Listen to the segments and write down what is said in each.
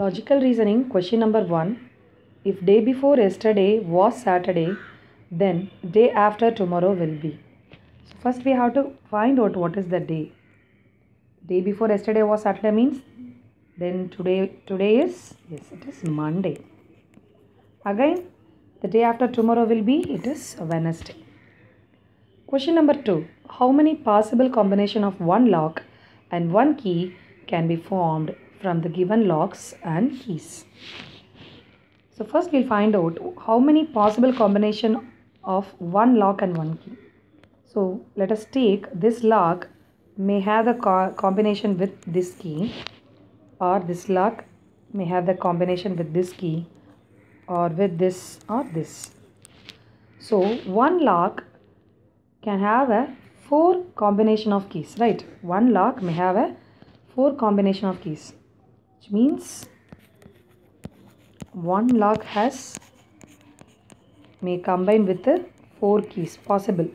Logical reasoning question number 1 if day before yesterday was Saturday, then day after tomorrow will be. So first we have to find out what is the day. Day before yesterday was Saturday means then today today is yes it is Monday. Again the day after tomorrow will be it is Wednesday. Question number 2. How many possible combination of one lock and one key can be formed from the given locks and keys? So first we'll find out how many possible combination of one lock and one key. So let us take this lock may have the co combination with this key or this lock may have the combination with this key or with this or this. So one lock can have a four combination of keys, right? One lock may have a four combination of keys, which means 1 lock has may combine with the 4 keys possible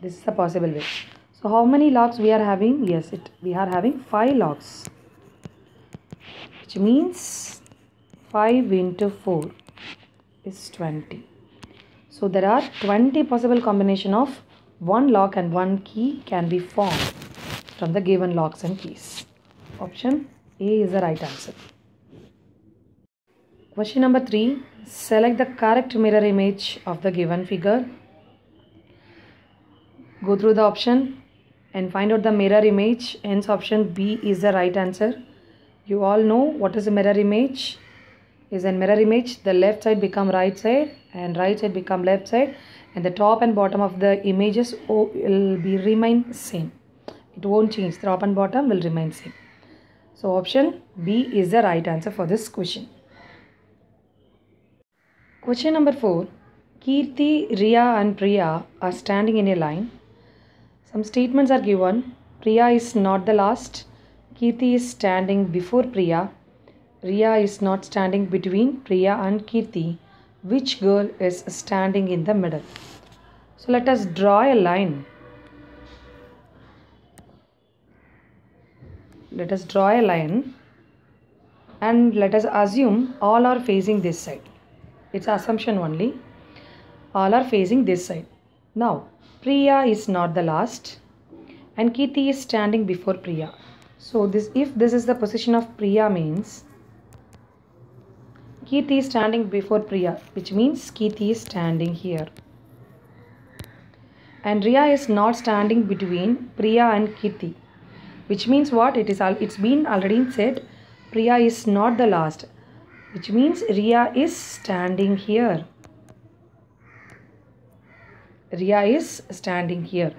this is a possible way so how many locks we are having yes it we are having 5 locks, which means 5 into 4 is 20 so there are 20 possible combination of one lock and one key can be formed from the given locks and keys option a is the right answer Question number 3. Select the correct mirror image of the given figure. Go through the option and find out the mirror image. Hence option B is the right answer. You all know what is a mirror image. Is a mirror image the left side become right side and right side become left side and the top and bottom of the images will be remain same. It won't change. The top and bottom will remain same. So option B is the right answer for this question. Question number four Kirti, Ria, and Priya are standing in a line. Some statements are given Priya is not the last, Kirti is standing before Priya, Ria is not standing between Priya and Kirti. Which girl is standing in the middle? So let us draw a line. Let us draw a line and let us assume all are facing this side. It's assumption only. All are facing this side. Now, Priya is not the last and Kiti is standing before Priya. So, this if this is the position of Priya means Kiti is standing before Priya which means Kiti is standing here. And Riya is not standing between Priya and Kiti which means what it is it's been already said Priya is not the last which means Ria is standing here. Ria is standing here.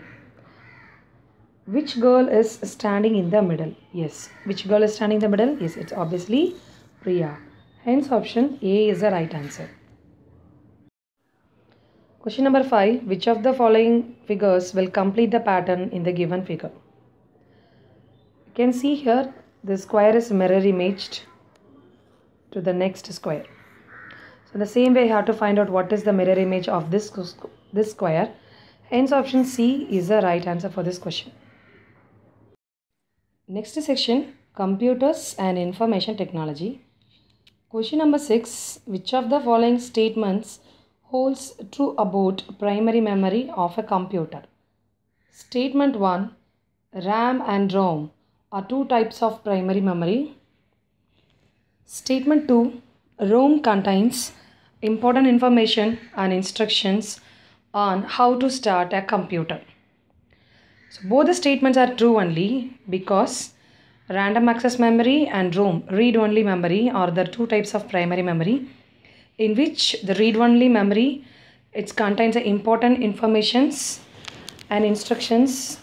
Which girl is standing in the middle? Yes. Which girl is standing in the middle? Yes, it's obviously Priya. Hence option A is the right answer. Question number 5. Which of the following figures will complete the pattern in the given figure? You can see here the square is mirror imaged to the next square. So the same way you have to find out what is the mirror image of this, this square. Hence option C is the right answer for this question. Next section computers and information technology. Question number 6 which of the following statements holds true about primary memory of a computer? Statement 1 RAM and ROM are two types of primary memory Statement 2 Rome contains important information and instructions on how to start a computer. So both the statements are true only because random access memory and ROM read only memory are the two types of primary memory in which the read only memory it contains the important informations and instructions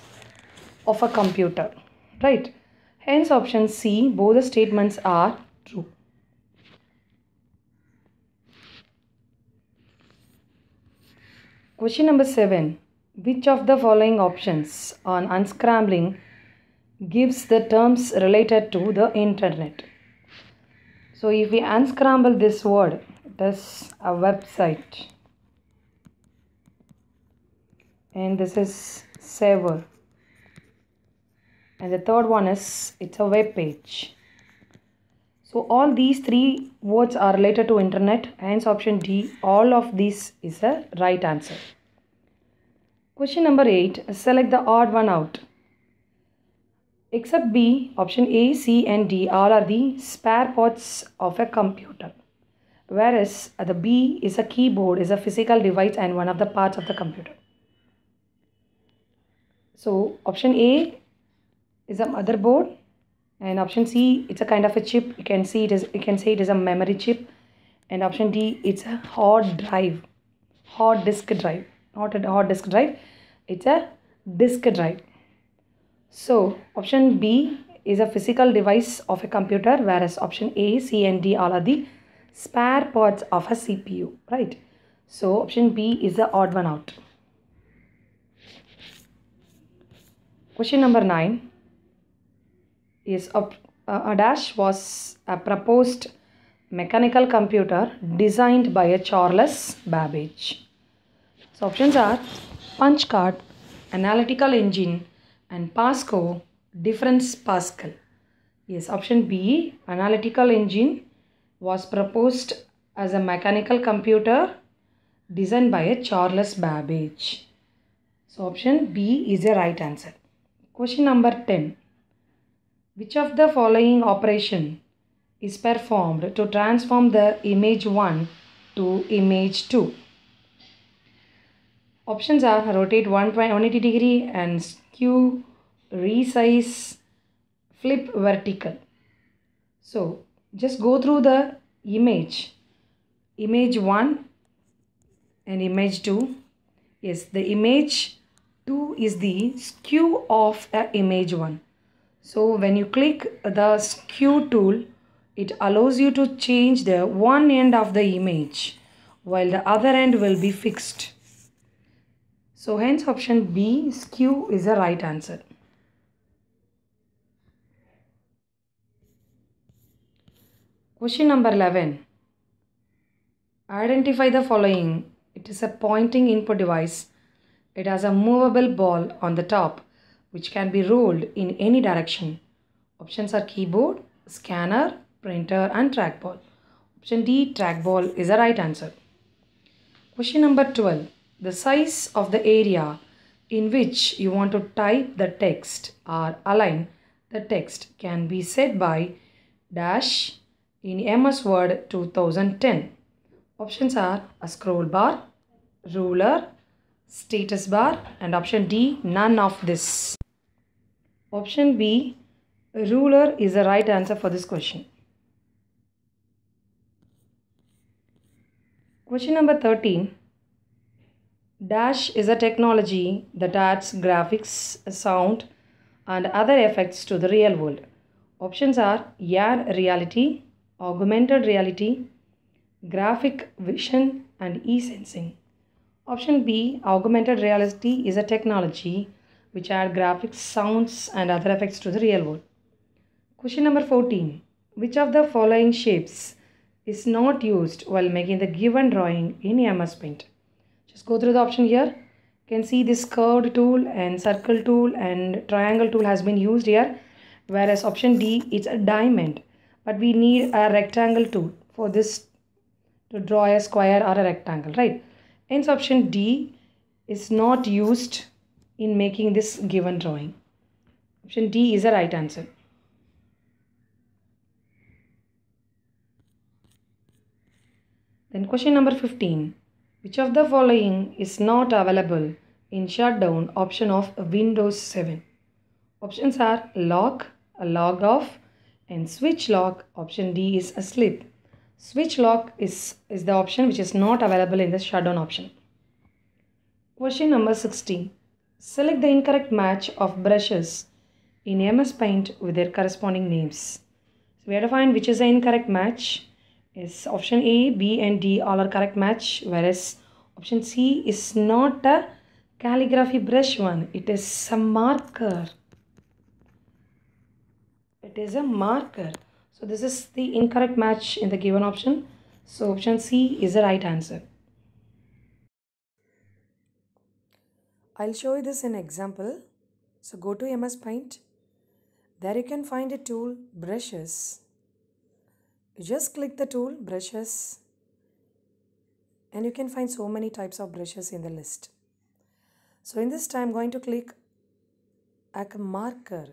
of a computer right hence option C both the statements are question number 7 which of the following options on unscrambling gives the terms related to the internet so if we unscramble this word it is a website and this is server and the third one is it's a web page so all these three words are related to internet. Hence option D, all of these is the right answer. Question number 8, select the odd one out. Except B, option A, C and D all are the spare parts of a computer. Whereas uh, the B is a keyboard, is a physical device and one of the parts of the computer. So option A is a motherboard and option C it's a kind of a chip you can see it is you can say it is a memory chip and option D it's a hard drive hard disk drive not a hard disk drive it's a disk drive so option B is a physical device of a computer whereas option A C and D all are the spare parts of a CPU right so option B is the odd one out question number 9 is a, a dash was a proposed mechanical computer designed by a Charles Babbage. So options are punch card, analytical engine and PASCO difference Pascal. Yes, option B, analytical engine was proposed as a mechanical computer designed by a Charles Babbage. So option B is the right answer. Question number 10. Which of the following operation is performed to transform the image 1 to image 2? Options are rotate 180 degree and skew, resize, flip vertical. So just go through the image. Image 1 and image 2. Yes, the image 2 is the skew of the image 1. So when you click the skew tool, it allows you to change the one end of the image while the other end will be fixed. So hence option B, skew is the right answer. Question number 11. Identify the following. It is a pointing input device. It has a movable ball on the top which can be rolled in any direction. Options are keyboard, scanner, printer and trackball. Option D, trackball is the right answer. Question number 12. The size of the area in which you want to type the text or align the text can be set by dash in MS Word 2010. Options are a scroll bar, ruler, status bar and option D none of this. Option B, ruler is the right answer for this question. Question number 13. Dash is a technology that adds graphics, sound and other effects to the real world. Options are AR reality, augmented reality, graphic vision and e-sensing. Option B, augmented reality is a technology which add graphics, sounds and other effects to the real world. Question number 14. Which of the following shapes is not used while making the given drawing in MS Paint? Just go through the option here. You can see this curved tool and circle tool and triangle tool has been used here. Whereas option D, it's a diamond. But we need a rectangle tool for this to draw a square or a rectangle, right? Hence option D is not used in making this given drawing. Option D is the right answer. Then question number 15. Which of the following is not available in shutdown option of Windows 7? Options are lock, log off and switch lock. Option D is asleep. Switch lock is, is the option which is not available in the shutdown option. Question number 16. Select the incorrect match of brushes in MS Paint with their corresponding names. So we have to find which is the incorrect match. Is option A, B and D all are correct match whereas option C is not a calligraphy brush one. It is a marker. It is a marker. So this is the incorrect match in the given option. So option C is the right answer. I'll show you this in example. So go to MS Paint. There you can find a tool, brushes. You just click the tool, brushes. And you can find so many types of brushes in the list. So in this time, I'm going to click a marker.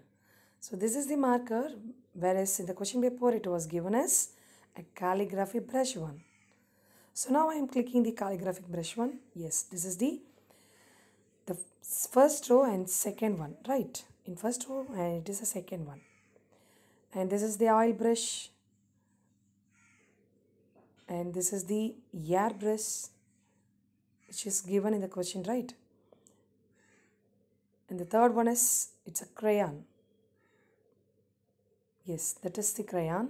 So this is the marker, whereas in the question before it was given as a calligraphy brush one. So now I am clicking the calligraphic brush one. Yes, this is the the first row and second one right in first row and uh, it is a second one and this is the oil brush and this is the brush, which is given in the question right and the third one is it's a crayon yes that is the crayon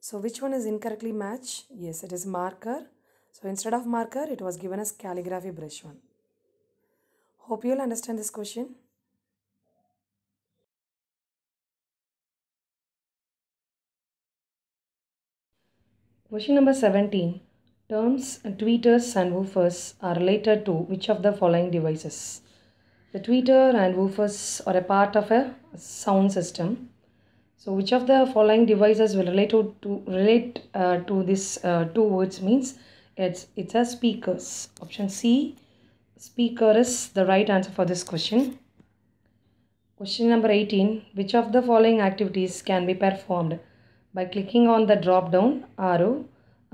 so which one is incorrectly matched yes it is marker so instead of marker, it was given as calligraphy brush one. Hope you'll understand this question. Question number 17. Terms uh, tweeters and woofers are related to which of the following devices? The tweeter and woofers are a part of a sound system. So which of the following devices will relate to, to relate uh, to this uh, two words means it's, it says speakers. Option C, speaker is the right answer for this question. Question number 18. Which of the following activities can be performed? By clicking on the drop down arrow,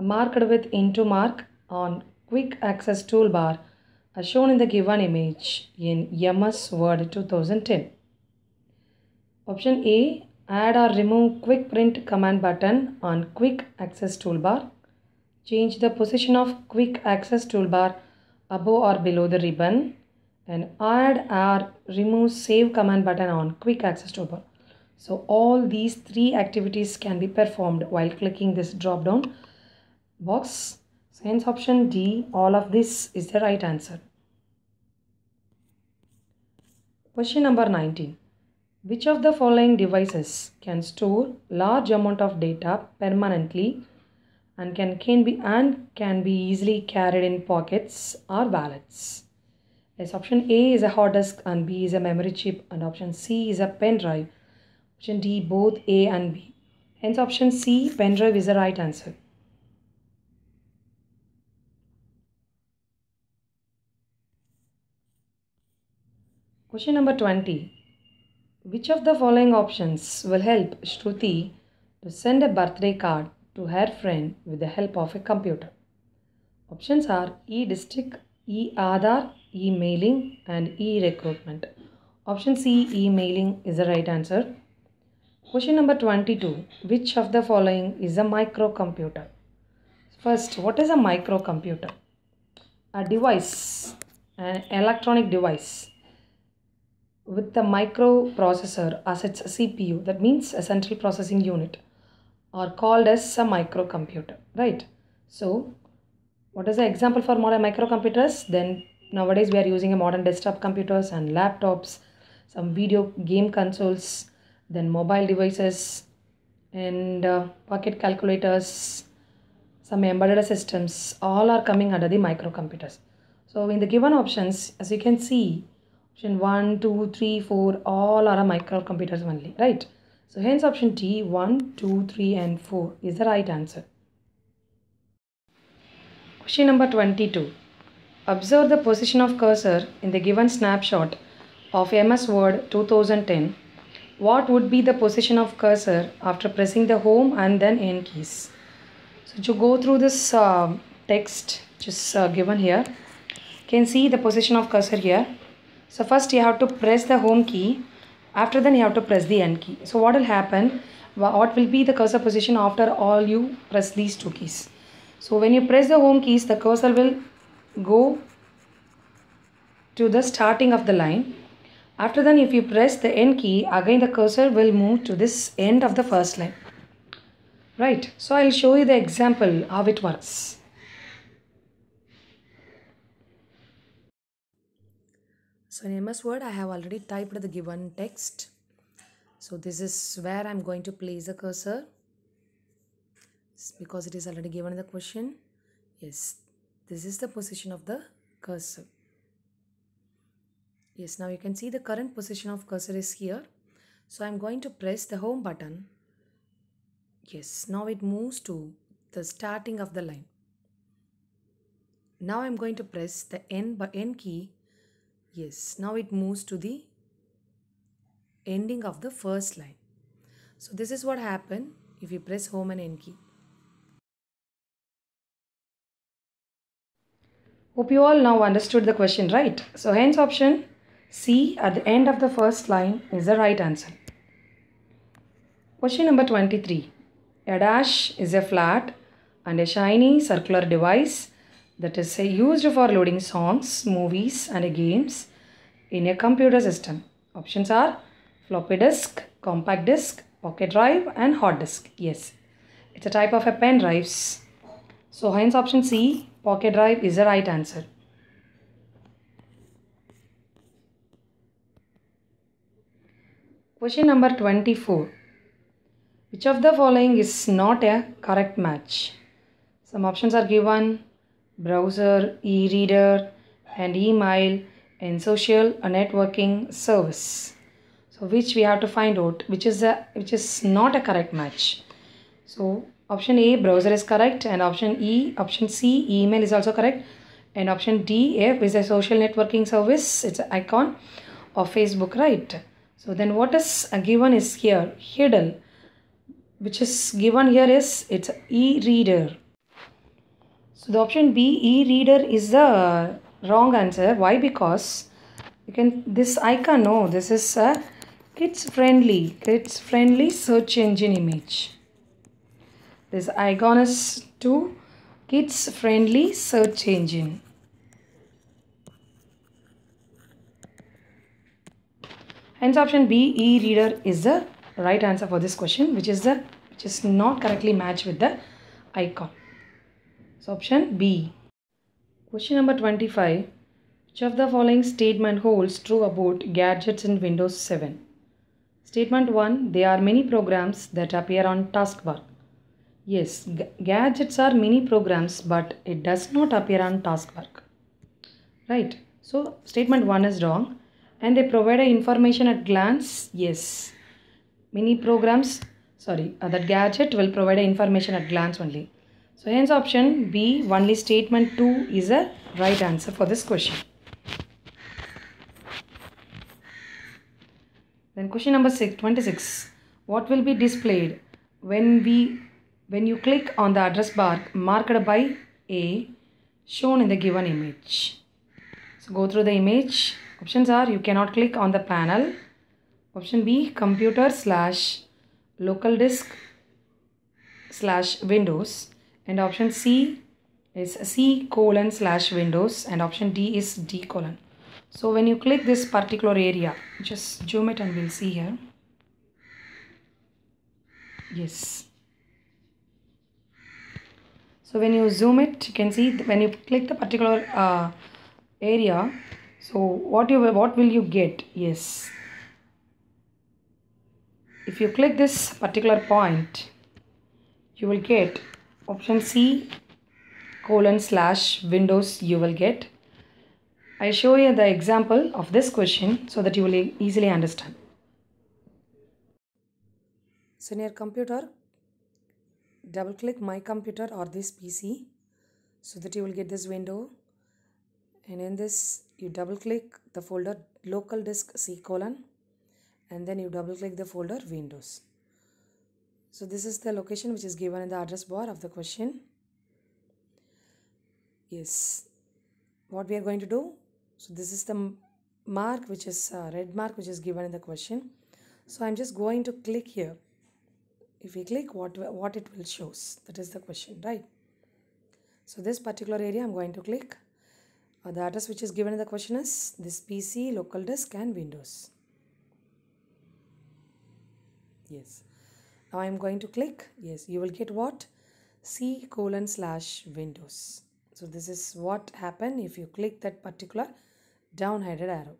marked with into mark on quick access toolbar as shown in the given image in MS Word 2010. Option A. Add or remove quick print command button on quick access toolbar. Change the position of quick access toolbar above or below the ribbon and add or remove save command button on quick access toolbar. So all these three activities can be performed while clicking this drop down box. hence option D, all of this is the right answer. Question number 19. Which of the following devices can store large amount of data permanently and can, can be and can be easily carried in pockets or wallets. Yes, option A is a hard disk and B is a memory chip and option C is a pen drive. Option D both A and B. Hence option C pen drive is the right answer. Question number 20. Which of the following options will help Shruti to send a birthday card to her friend with the help of a computer. Options are e-district, e-Aadhaar, e-mailing and e-recruitment. Option C e-mailing is the right answer. Question number 22. Which of the following is a microcomputer? First, what is a microcomputer? A device, an electronic device with the microprocessor as its CPU. That means a central processing unit or called as a microcomputer, right? So, what is the example for modern microcomputers? Then nowadays we are using a modern desktop computers and laptops, some video game consoles, then mobile devices and uh, pocket calculators, some embedded systems, all are coming under the microcomputers. So in the given options, as you can see, option 1, 2, 3, 4, all are microcomputers only, right? So hence option D 1, 2, 3 and 4 is the right answer. Question number 22. Observe the position of cursor in the given snapshot of MS Word 2010. What would be the position of cursor after pressing the home and then N keys? So to go through this uh, text just uh, given here, you can see the position of cursor here. So first you have to press the home key after then you have to press the N key so what will happen what will be the cursor position after all you press these two keys so when you press the home keys the cursor will go to the starting of the line after then if you press the N key again the cursor will move to this end of the first line right so I'll show you the example how it works So in MS Word, I have already typed the given text. So this is where I'm going to place the cursor. It's because it is already given in the question. Yes, this is the position of the cursor. Yes, now you can see the current position of cursor is here. So I'm going to press the home button. Yes, now it moves to the starting of the line. Now I'm going to press the N, N key Yes, now it moves to the ending of the first line. So this is what happened if you press home and end key. Hope you all now understood the question right. So hence option C at the end of the first line is the right answer. Question number 23. A dash is a flat and a shiny circular device that is used for loading songs, movies and games in a computer system. Options are floppy disk, compact disk, pocket drive and hard disk. Yes, it's a type of a pen drives. So hence option C, pocket drive is the right answer. Question number 24. Which of the following is not a correct match? Some options are given browser, e-reader and email and social networking service. So which we have to find out which is a which is not a correct match. So option A browser is correct and option E option C email is also correct and option D F is a social networking service it's an icon of Facebook right. So then what is given is here Hidden which is given here is it's e-reader so the option B, e-reader is the wrong answer. Why? Because you can this icon. No, this is a kids friendly, kids friendly search engine image. This icon is to kids friendly search engine. Hence option B, e-reader is the right answer for this question, which is the which is not correctly matched with the icon. So option B. Question number 25. Which of the following statement holds true about gadgets in Windows 7? Statement 1. There are many programs that appear on taskbar. Yes, gadgets are many programs but it does not appear on taskbar. Right. So statement 1 is wrong. And they provide information at glance. Yes. Many programs, sorry, uh, that gadget will provide information at glance only. So hence option B, only statement 2 is a right answer for this question. Then question number six, 26. What will be displayed when we when you click on the address bar marked by A shown in the given image? So go through the image. Options are you cannot click on the panel. Option B computer slash local disk slash windows and option C is C colon slash windows and option D is D colon. So when you click this particular area, just zoom it and we'll see here. Yes. So when you zoom it, you can see when you click the particular uh, area, so what you what will you get? Yes. If you click this particular point, you will get option C colon slash windows you will get. I show you the example of this question so that you will easily understand. So in your computer, double click my computer or this PC so that you will get this window and in this you double click the folder local disk C colon and then you double click the folder windows. So this is the location which is given in the address bar of the question. Yes. What we are going to do? So this is the mark which is uh, red mark which is given in the question. So I'm just going to click here. If we click what, what it will shows. That is the question, right? So this particular area I'm going to click. Uh, the address which is given in the question is this PC, local disk and Windows. Yes. Now I am going to click. Yes, you will get what? C colon slash windows. So this is what happen if you click that particular down headed arrow.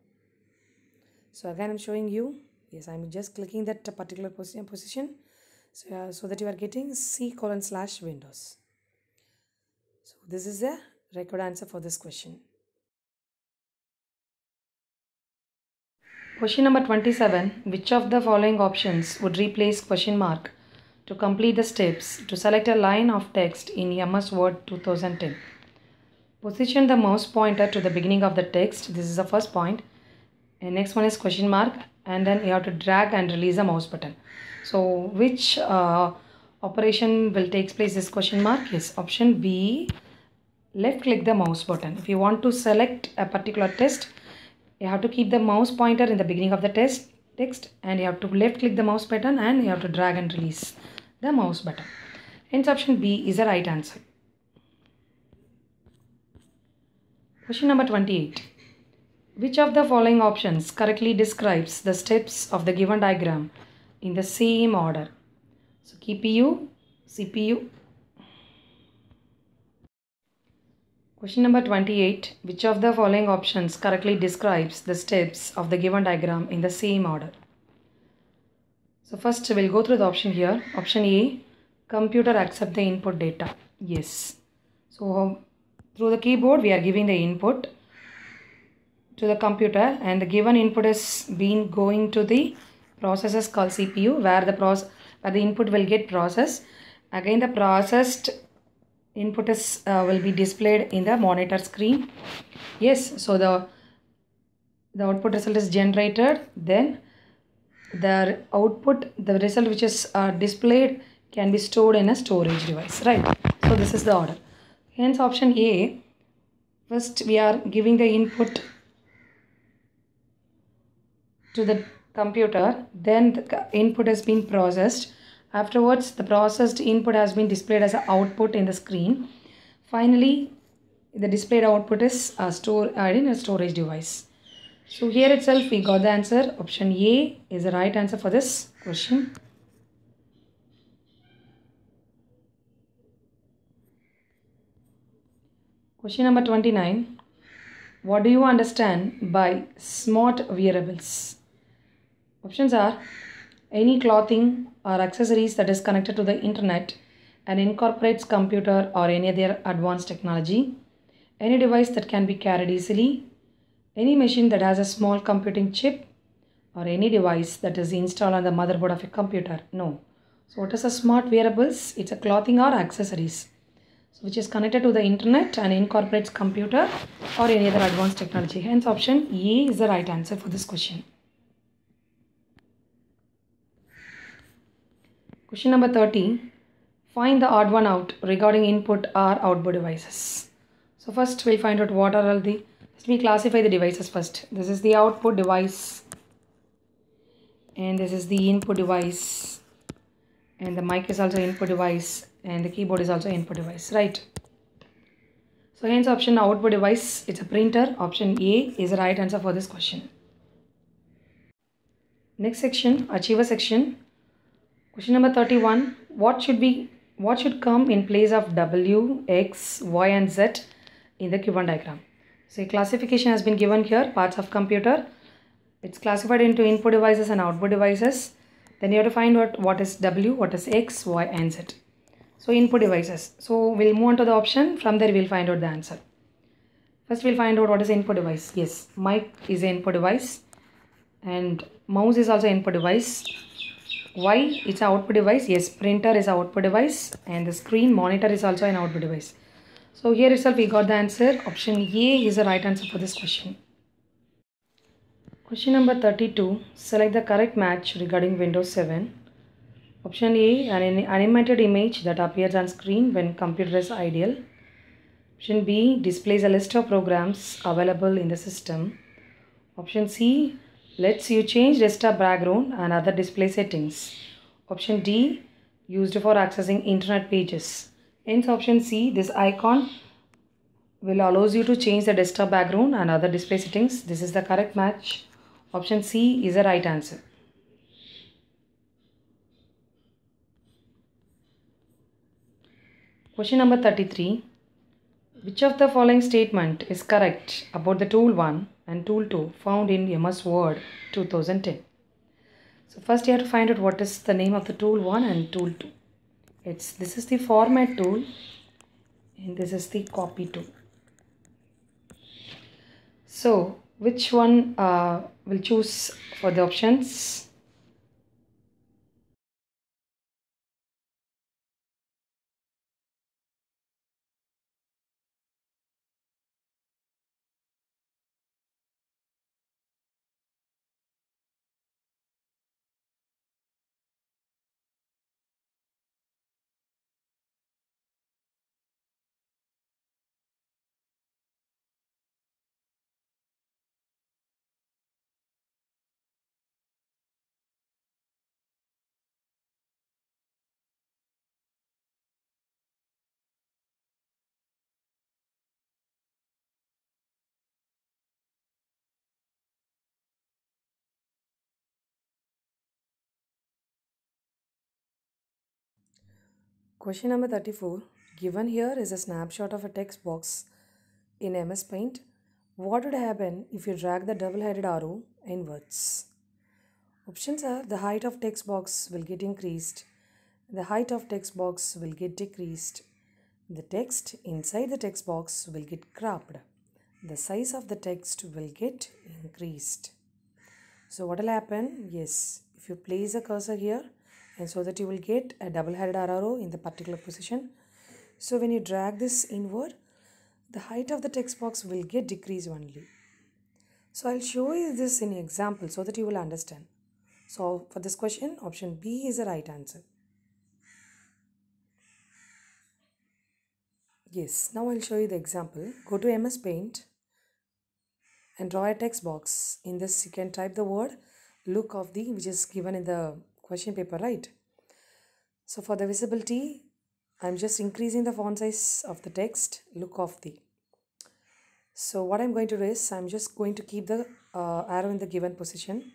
So again I'm showing you. Yes, I'm just clicking that particular position. So, uh, so that you are getting C colon slash windows. So this is the record answer for this question. Question number 27. Which of the following options would replace question mark? To complete the steps, to select a line of text in MS Word 2010. Position the mouse pointer to the beginning of the text. This is the first point. And next one is question mark. And then you have to drag and release the mouse button. So which uh, operation will take place this question mark is option B. Left click the mouse button. If you want to select a particular text, you have to keep the mouse pointer in the beginning of the test text and you have to left click the mouse button and you have to drag and release the mouse button. Hence option B is the right answer. Question number 28. Which of the following options correctly describes the steps of the given diagram in the same order? So KPU, CPU, Question number 28. Which of the following options correctly describes the steps of the given diagram in the same order? So first we'll go through the option here. Option A. Computer accept the input data. Yes. So through the keyboard we are giving the input to the computer and the given input is being going to the processes called CPU where the where the input will get processed. Again the processed input is uh, will be displayed in the monitor screen yes so the the output result is generated then the output the result which is uh, displayed can be stored in a storage device right so this is the order hence option a first we are giving the input to the computer then the input has been processed Afterwards, the processed input has been displayed as an output in the screen. Finally, the displayed output is stored uh, in a storage device. So here itself we got the answer. Option A is the right answer for this question. Question number 29. What do you understand by smart variables? Options are any clothing or accessories that is connected to the internet and incorporates computer or any other advanced technology, any device that can be carried easily, any machine that has a small computing chip or any device that is installed on the motherboard of a computer. No. So what is a smart wearables? It's a clothing or accessories so which is connected to the internet and incorporates computer or any other advanced technology. Hence option A is the right answer for this question. Question number thirteen: Find the odd one out regarding input or output devices. So first we'll find out what are all the, let me classify the devices first. This is the output device and this is the input device and the mic is also input device and the keyboard is also input device, right? So hence option output device, it's a printer. Option A is the right answer for this question. Next section, achiever section. Question number 31. What should be what should come in place of W, X, Y and Z in the Cuban diagram? So classification has been given here, parts of computer. It's classified into input devices and output devices. Then you have to find out what is W, what is X, Y and Z. So input devices. So we'll move on to the option. From there we'll find out the answer. First we'll find out what is input device. Yes, mic is an input device and mouse is also input device Y an output device. Yes, printer is output device and the screen monitor is also an output device. So here itself we got the answer. Option A is the right answer for this question. Question number 32. Select the correct match regarding Windows 7. Option A, an animated image that appears on screen when computer is idle. Option B, displays a list of programs available in the system. Option C, lets you change desktop background and other display settings. Option D used for accessing internet pages. Hence option C this icon will allows you to change the desktop background and other display settings. This is the correct match. Option C is the right answer. Question number 33. Which of the following statement is correct about the tool 1? and tool 2 found in MS Word 2010. So first you have to find out what is the name of the tool 1 and tool 2. It's This is the format tool and this is the copy tool. So which one uh, will choose for the options? Question number 34. Given here is a snapshot of a text box in MS Paint. What would happen if you drag the double-headed arrow inwards? Options are the height of text box will get increased. The height of text box will get decreased. The text inside the text box will get cropped. The size of the text will get increased. So what will happen? Yes, if you place a cursor here, and so that you will get a double-headed arrow in the particular position. So when you drag this inward, the height of the text box will get decreased only. So I'll show you this in example so that you will understand. So for this question, option B is the right answer. Yes, now I'll show you the example. Go to MS Paint and draw a text box. In this you can type the word look of the which is given in the question paper, right? So for the visibility, I'm just increasing the font size of the text, look of the. So what I'm going to do is, I'm just going to keep the uh, arrow in the given position.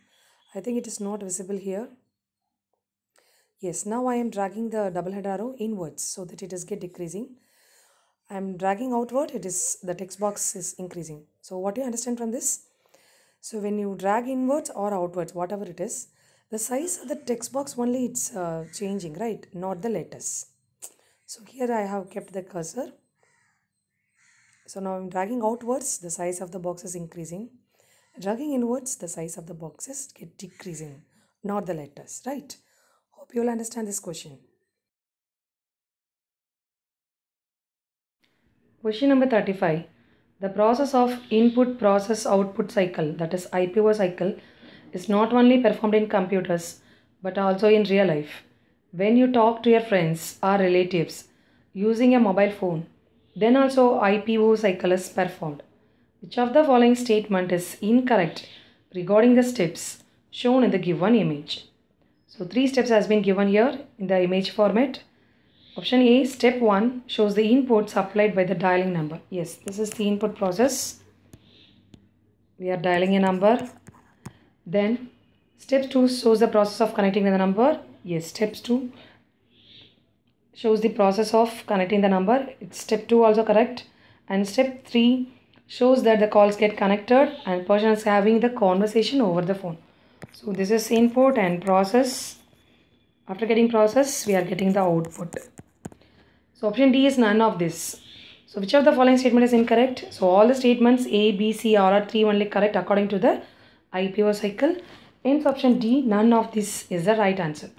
I think it is not visible here. Yes, now I am dragging the double head arrow inwards so that it is get decreasing. I am dragging outward, it is the text box is increasing. So what do you understand from this? So when you drag inwards or outwards, whatever it is, the size of the text box only it's uh, changing right not the letters so here I have kept the cursor so now I'm dragging outwards the size of the box is increasing dragging inwards the size of the boxes get decreasing not the letters right hope you will understand this question question number 35 the process of input process output cycle that is IPO cycle is not only performed in computers but also in real life. When you talk to your friends or relatives using a mobile phone, then also IPO cycle is performed. Which of the following statement is incorrect regarding the steps shown in the given image? So three steps has been given here in the image format. Option A, step 1 shows the input supplied by the dialing number. Yes, this is the input process. We are dialing a number then step 2 shows the process of connecting the number. Yes, step 2 shows the process of connecting the number. It's step 2 also correct. And step 3 shows that the calls get connected and person is having the conversation over the phone. So this is input and process. After getting process, we are getting the output. So option D is none of this. So which of the following statement is incorrect? So all the statements A, B, C are three only correct according to the IPO cycle? Hence option D, none of this is the right answer.